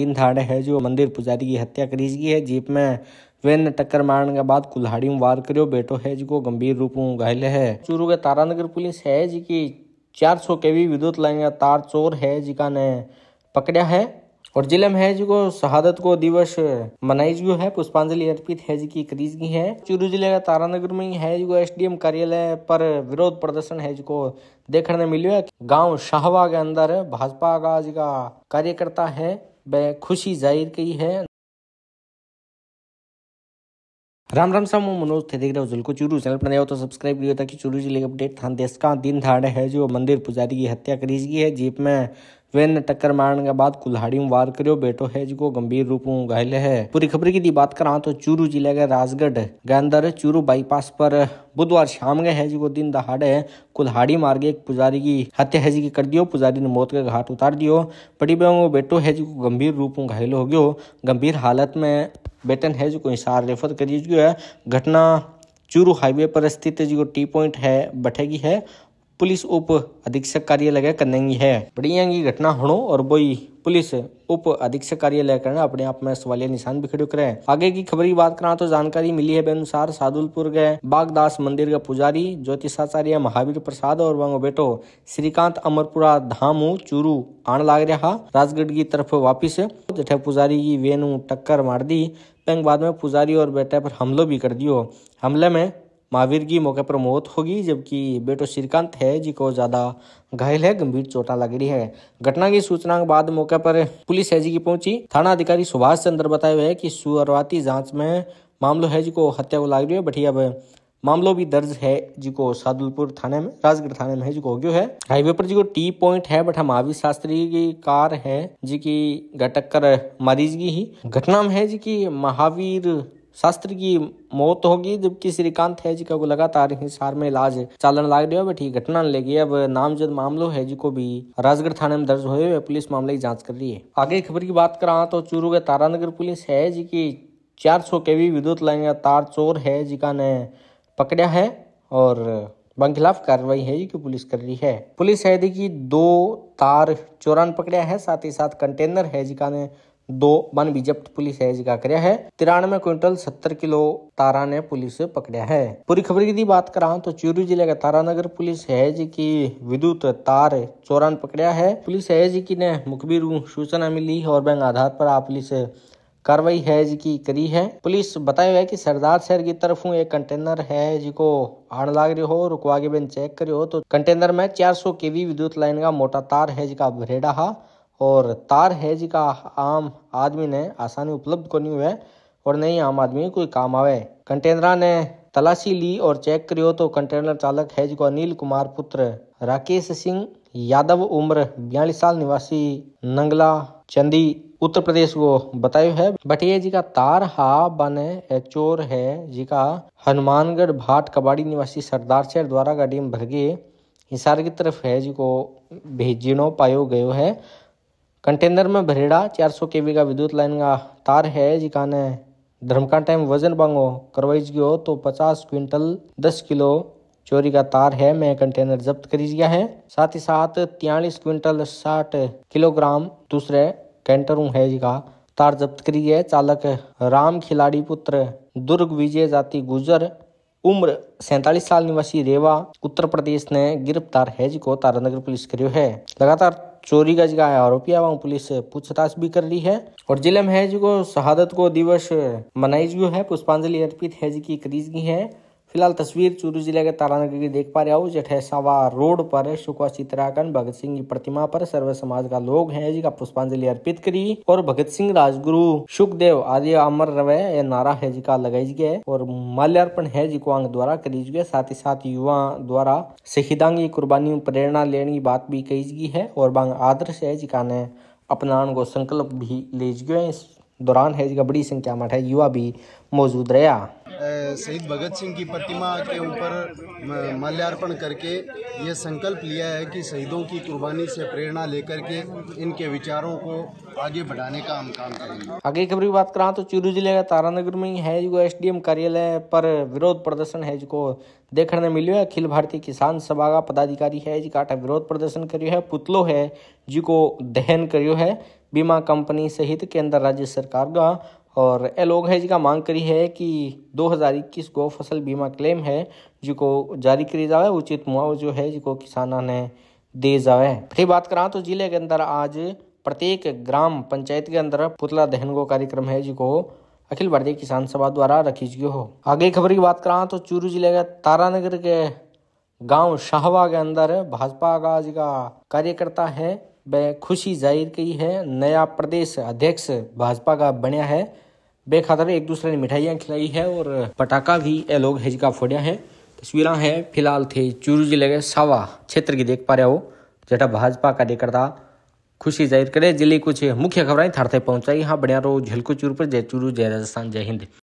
दिन दहाड़े है जो मंदिर पुजारी की हत्या करी गई है जीप में वैन ने टक्कर मारने के बाद कुल्हाड़ी में वार करो बेटो है जिको गंभीर रूप में घायल है चूरू के तारानगर पुलिस है जी की चार सौ केवी विद्युत लाइन का तार चोर है जिका ने पकड़ा है और जिले में है जी को शहादत को दिवस मनाई गयो है पुष्पांजलि अर्पित है जी की करीज गई है चूरू जिले का तारानगर में है जी को एसडीएम कार्यालय पर विरोध प्रदर्शन है जी को देखने मिलो है गाँव शाहवा के अंदर भाजपा का जी का कार्यकर्ता है खुशी जाहिर की है राम राम सामू मनोज थे देख रहे हो जुल्को चूरू चैनल पर नया हो तो सब्सक्राइब करियो ताकि चूरू जिले का अपडेट था देश का दिन धाड़ है जो मंदिर पुजारी की हत्या करी गई है जीप में वेन ने टक्कर मारने के बाद कुल्हाड़ी में वार करो बेटो है को गंभीर रूप में घायल है पूरी खबर की बात करा तो चूरू जिले के राजगढ़ के अंदर चूरू बाईपास पर बुधवार शाम के जी को दिन दहाड़े कुल्हाड़ी मार्ग एक पुजारी की हत्या हैज की कर दियो पुजारी ने मौत के घाट उतार दियो बड़ी बेगो बेटो जी को गंभीर रूप में घायल हो गयो गंभीर हालत में बेटन हैज को इशार रेफर करी गयो है घटना चूरू हाईवे पर स्थित जो टी पॉइंट है बैठेगी है पुलिस उप अधीक्षक कार्यालय कन्नेंगी है बढ़िया की घटना होनो और बोई पुलिस उप अधीक्षक कार्यालय करना अपने आप में सवालिया निशान भी खड़े करे आगे की की बात करा तो जानकारी मिली है अनुसार सादुलपुर गए बागदास मंदिर का पुजारी ज्योतिषाचार्य महावीर प्रसाद और वो बेटो श्रीकांत अमरपुरा धामू चूरू आन लाग रहा राजगढ़ की तरफ वापिस जठे पुजारी की वेनु टक्कर मार दी पेंग बाद में पुजारी और बेटे पर हमलो भी कर दियो हमले में महावीर की मौके पर मौत होगी जबकि बेटो श्रीकांत है जी को ज़्यादा घायल है गंभीर चोटा लग रही है घटना की सूचना के बाद मौके पर पुलिस है जी की पहुंची थाना अधिकारी सुभाष चंद्र बताए हुए की शुरुआती जांच में मामलो है जी को हत्या को लाग रही है अब मामलो भी दर्ज है जी को सादुलपुर थाने में राजगढ़ थाने में जी को गयो है हाईवे पर जी को टी पॉइंट है बट महावीर शास्त्री की कार है जी की घटक कर मरीज की ही घटना में है जी की महावीर शास्त्र की मौत होगी जबकि श्रीकांत हैजिका को लगातार हिसार में इलाज चालन लाग रहा बट ये घटना गई अब नामजद मामलों हैजी को भी राजगढ़ थाने में दर्ज हुए हुए पुलिस मामले की जांच कर रही है आगे खबर की बात करा तो चूरू के तारानगर पुलिस है जी की चार सौ के केवी विद्युत लाइन तार चोर है जिका ने पकड़ा है और बन खिलाफ कार्रवाई है जी की पुलिस कर रही है पुलिस है जी की दो तार चोरान पकड़ा है साथ ही साथ कंटेनर है जिका ने दो वन विजप्त पुलिस है जगह कर तिरानवे क्विंटल सत्तर किलो तारा ने पुलिस पकड़िया है पूरी खबर की बात करा तो चूरू जिले का तारा नगर पुलिस है जी की विद्युत तार चौरान पकड़िया है पुलिस है जी की ने मुखबिर सूचना मिली और बैंक आधार पर आप पुलिस कार्रवाई है जी की करी है पुलिस बताया है की सरदार शहर की तरफ एक कंटेनर है जी को आड़ लाग रही हो रुकवागे बैंक चेक करे हो तो कंटेनर में सौ केवी विद्युत लाइन का मोटा तार है जी का भरेड़ा और तार है जी का आम आदमी ने आसानी उपलब्ध को हुए हुआ और नहीं आम आदमी कोई काम आवे कंटेनरा ने तलाशी ली और चेक करियो तो कंटेनर चालक है जिको अनिल कुमार पुत्र राकेश सिंह यादव उम्र बयालीस साल निवासी नंगला चंदी उत्तर प्रदेश को बतायो है बटिया जी का तार हा बने एक चोर है जी का हनुमानगढ़ भाट कबाड़ी निवासी सरदार शहर द्वारा गाड़ी में भरगे हिसार की तरफ है जी को भेजनो पायो गयो है कंटेनर में भरेड़ा 400 केवी का विद्युत लाइन का तार है जी काने धर्मका टाइम वजन बांगो करवाई गयो तो 50 क्विंटल 10 किलो चोरी का तार है मैं कंटेनर जब्त करी गया है साथ ही साथ तयलीस क्विंटल साठ किलोग्राम दूसरे कैंटरू है जी का तार जब्त करी है चालक राम खिलाड़ी पुत्र दुर्ग विजय जाति गुजर उम्र सैतालीस साल निवासी रेवा उत्तर प्रदेश ने गिरफ्तार है जी को तारानगर पुलिस करो है लगातार चोरी का जगह आरोपी एवं पुलिस पूछताछ भी कर रही है और जिले में हैज को शहादत को दिवस मनाई जो है पुष्पांजलि अर्पित हैज की करीजगी है फिलहाल तस्वीर चूरू जिले के तारानगर की देख पा रहे हो जठेसावा रोड पर सुखवा चित्राकन भगत सिंह की प्रतिमा पर सर्व समाज का लोग है जी का पुष्पांजलि अर्पित करी और भगत सिंह राजगुरु सुखदेव आदि अमर रवे ये नारा है जी का लगाई गया और माल्यार्पण है जी को अंग द्वारा करी गए साथ ही साथ युवा द्वारा शहीदांगी कुर्बानी प्रेरणा लेने की बात भी कही गई है और बांग आदर्श है जी का ने को संकल्प भी ले गए इस दौरान है जिसका बड़ी संख्या में युवा भी मौजूद रहा शहीद भगत सिंह की प्रतिमा के ऊपर माल्यार्पण करके ये संकल्प लिया है कि शहीदों की कुर्बानी से प्रेरणा लेकर के इनके विचारों को आगे बढ़ाने का हम काम करेंगे आगे खबर की बात करा तो चूरू जिले का तारानगर में ही है जो एस कार्यालय पर विरोध प्रदर्शन है जिसको देखने ने मिलो है अखिल भारतीय किसान सभा का पदाधिकारी है का विरोध प्रदर्शन करियो है पुतलो है जिको दहन करियो है बीमा कंपनी सहित केंद्र राज्य सरकार का और ए लोग है जिसका मांग करी है कि 2021 को फसल बीमा क्लेम है जिको जारी करी जाए उचित मुआवजो है जिसको किसाना ने दे जाए फिर बात करा तो जिले के अंदर आज प्रत्येक ग्राम पंचायत के अंदर पुतला दहन को कार्यक्रम है जिको अखिल भारतीय किसान सभा द्वारा रखी गई हो आगे खबर की बात करा तो चूरू जिले के तारानगर के गांव शाहवा के अंदर भाजपा का का कार्यकर्ता है वे खुशी जाहिर की है नया प्रदेश अध्यक्ष भाजपा का बनया है बेखातर एक दूसरे ने मिठाइयाँ खिलाई है और पटाखा भी ए लोग हिजका फोड़िया है तस्वीर है फिलहाल थे चूरू जिले के सावा क्षेत्र की देख पा रहे हो जेटा भाजपा कार्यकर्ता खुशी जाहिर करे जिले कुछ मुख्य खबरें थारते पहुंचाई यहाँ बढ़िया रो झलकू चूरू पर जय चूरू जय राजस्थान जय हिंद